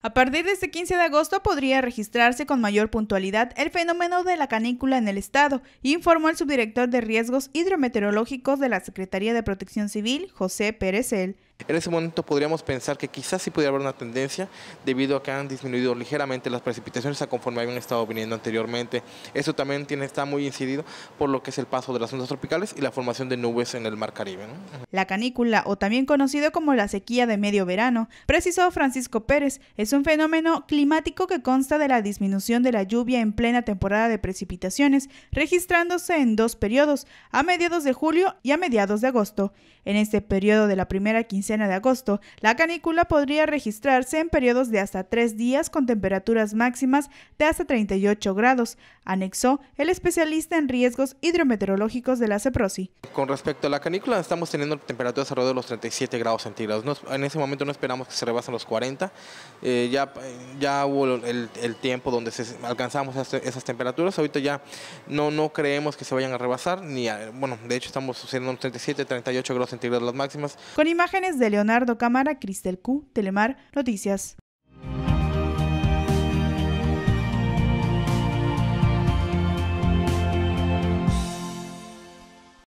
A partir de este 15 de agosto podría registrarse con mayor puntualidad el fenómeno de la canícula en el estado, informó el subdirector de riesgos hidrometeorológicos de la Secretaría de Protección Civil, José Pérez en ese momento podríamos pensar que quizás sí pudiera haber una tendencia debido a que han disminuido ligeramente las precipitaciones a conforme habían estado viniendo anteriormente. Eso también tiene, está muy incidido por lo que es el paso de las ondas tropicales y la formación de nubes en el Mar Caribe. La canícula, o también conocido como la sequía de medio verano, precisó Francisco Pérez, es un fenómeno climático que consta de la disminución de la lluvia en plena temporada de precipitaciones, registrándose en dos periodos, a mediados de julio y a mediados de agosto. En este periodo de la primera quincena de agosto, la canícula podría registrarse en periodos de hasta tres días con temperaturas máximas de hasta 38 grados, anexó el especialista en riesgos hidrometeorológicos de la CEPROSI. Con respecto a la canícula, estamos teniendo temperaturas alrededor de los 37 grados centígrados. en ese momento no esperamos que se rebasen los 40. Eh, ya, ya hubo el, tiempo donde se alcanzamos esas temperaturas. Ahorita ya no, no creemos que se vayan a rebasar. ni Bueno, de hecho estamos sucediendo 37, 38 grados centígrados las máximas. Con imágenes de Leonardo Cámara, Cristel Q, Telemar, Noticias.